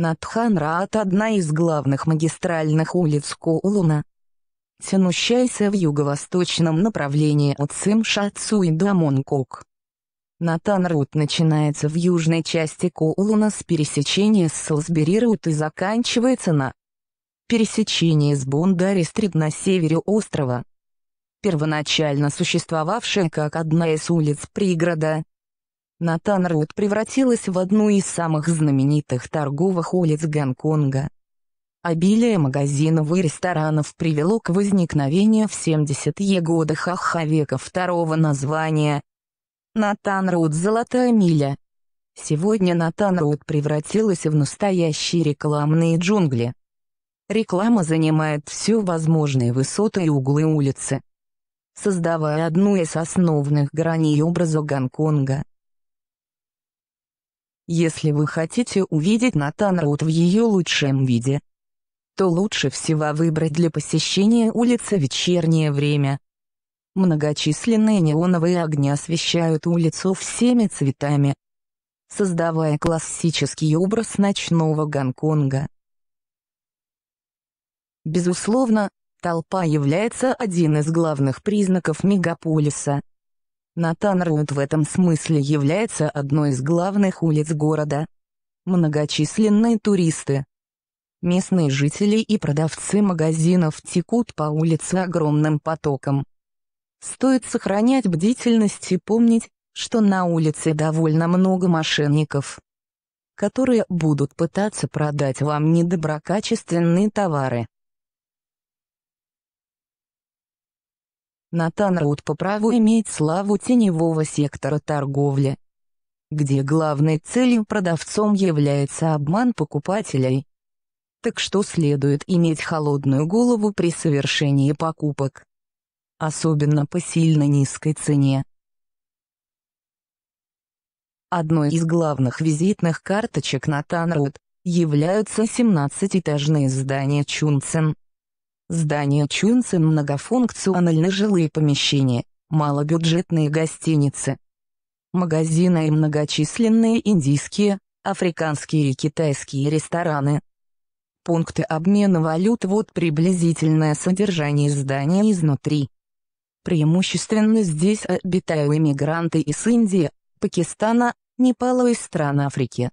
Надханраат – одна из главных магистральных улиц Коулуна, тянущаяся в юго-восточном направлении от Симшацуи до Монкок. Натанрут начинается в южной части Коулуна с пересечения с салсбери и заканчивается на пересечении с бондари на севере острова. Первоначально существовавшая как одна из улиц пригорода, Натан Роуд превратилась в одну из самых знаменитых торговых улиц Гонконга. Обилие магазинов и ресторанов привело к возникновению в 70-е годы ха века второго названия. Натан Роуд «Золотая миля». Сегодня Натан Роуд превратилась в настоящие рекламные джунгли. Реклама занимает все возможные высоты и углы улицы, создавая одну из основных граней образа Гонконга. Если вы хотите увидеть Натан Рут в ее лучшем виде, то лучше всего выбрать для посещения улицы вечернее время. Многочисленные неоновые огни освещают улицу всеми цветами, создавая классический образ ночного Гонконга. Безусловно, толпа является один из главных признаков мегаполиса. Натан-Роуд в этом смысле является одной из главных улиц города. Многочисленные туристы, местные жители и продавцы магазинов текут по улице огромным потоком. Стоит сохранять бдительность и помнить, что на улице довольно много мошенников, которые будут пытаться продать вам недоброкачественные товары. Натан Роуд по праву имеет славу теневого сектора торговли, где главной целью продавцом является обман покупателей. Так что следует иметь холодную голову при совершении покупок, особенно по сильно низкой цене. Одной из главных визитных карточек Натан Роуд являются 17-этажные здания Чунцин, Здание Чунцин многофункциональные жилые помещения, малобюджетные гостиницы, магазины и многочисленные индийские, африканские и китайские рестораны. Пункты обмена валют – вот приблизительное содержание здания изнутри. Преимущественно здесь обитают иммигранты из Индии, Пакистана, Непала и стран Африки.